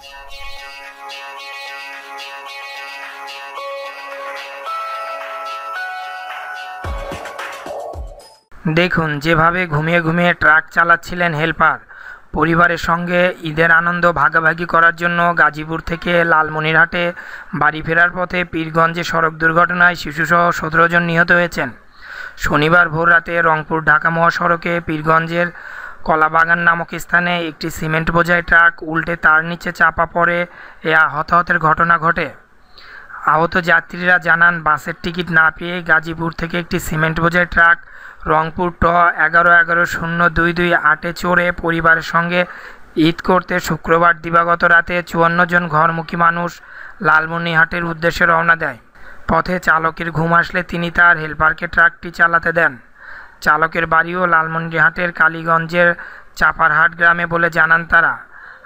দেখুন যেভাবে ঘুমিয়ে ঘুমিয়ে ট্রাক চালাচ্ছিলেন হেল্পার পরিবারের সঙ্গে ঈদের আনন্দ ভাগাভাগি করার জন্য গাজীপুর থেকে লালমনিরহাটে বাড়ি ফেরার পথে পীরগঞ্জে সড়ক দুর্ঘটনায় শিশুসহ সতেরো জন নিহত হয়েছেন শনিবার ভোররাতে রংপুর ঢাকা মহাসড়কে পীরগঞ্জের কলাবাগান নামক স্থানে একটি সিমেন্ট বোঝাই ট্রাক উল্টে তার নিচে চাপা পড়ে এ হতাহতের ঘটনা ঘটে আহত যাত্রীরা জানান বাসের টিকিট না পেয়ে গাজীপুর থেকে একটি সিমেন্ট বোঝাই ট্রাক রংপুর ট এগারো এগারো শূন্য দুই দুই আটে চড়ে পরিবারের সঙ্গে ঈদ করতে শুক্রবার দিবাগত রাতে চুয়ান্ন জন ঘরমুখী মানুষ লালমনিহাটের উদ্দেশ্যে রওনা দেয় পথে চালকের ঘুম আসলে তিনি তার হেলপারকে ট্রাকটি চালাতে দেন চালকের বাড়িও লালমনিরহাটের কালীগঞ্জের চাপারহাট গ্রামে বলে জানান তারা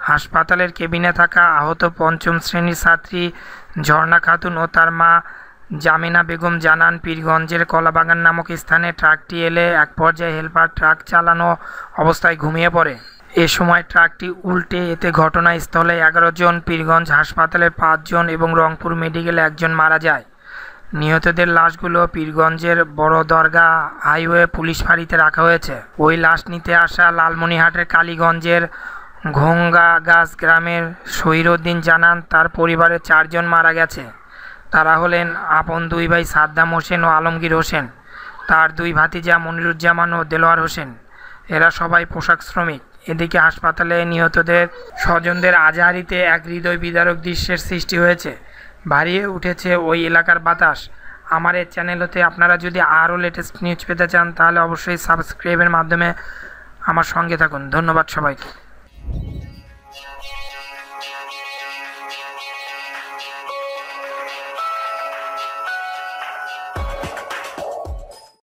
হাসপাতালের কেবিনে থাকা আহত পঞ্চম শ্রেণীর ছাত্রী ঝর্ণা খাতুন ও তার মা জামিনা বেগম জানান পীরগঞ্জের কলাবাগান নামক স্থানে ট্রাকটি এলে এক পর্যায়ে হেলপার ট্রাক চালানো অবস্থায় ঘুমিয়ে পড়ে এ সময় ট্রাকটি উল্টে এতে ঘটনাস্থলে এগারো জন পীরগঞ্জ হাসপাতালে পাঁচজন এবং রংপুর মেডিকেলে একজন মারা যায় নিহতদের লাশগুলো পীরগঞ্জের বড় দরগা হাইওয়ে পুলিশ ফাঁড়িতে রাখা হয়েছে ওই লাশ নিতে আসা লালমনিহাটের কালীগঞ্জের গাছ গ্রামের শহীরুদ্দিন জানান তার পরিবারের চারজন মারা গেছে তারা হলেন আপন দুই ভাই সাদ্দাম হোসেন ও আলমগীর হোসেন তার দুই ভাতিজা মনিরুজ্জামান ও দেলোয়ার হোসেন এরা সবাই পোশাক শ্রমিক এদিকে হাসপাতালে নিহতদের স্বজনদের আজাহারিতে এক হৃদয় বিদারক দৃশ্যের সৃষ্টি হয়েছে বাড়িয়ে উঠেছে ওই এলাকার বাতাস আমার এই চ্যানেল হতে আপনারা যদি আরও লেটেস্ট নিউজ পেতে চান তাহলে অবশ্যই সাবস্ক্রাইবের মাধ্যমে আমার সঙ্গে থাকুন ধন্যবাদ সবাইকে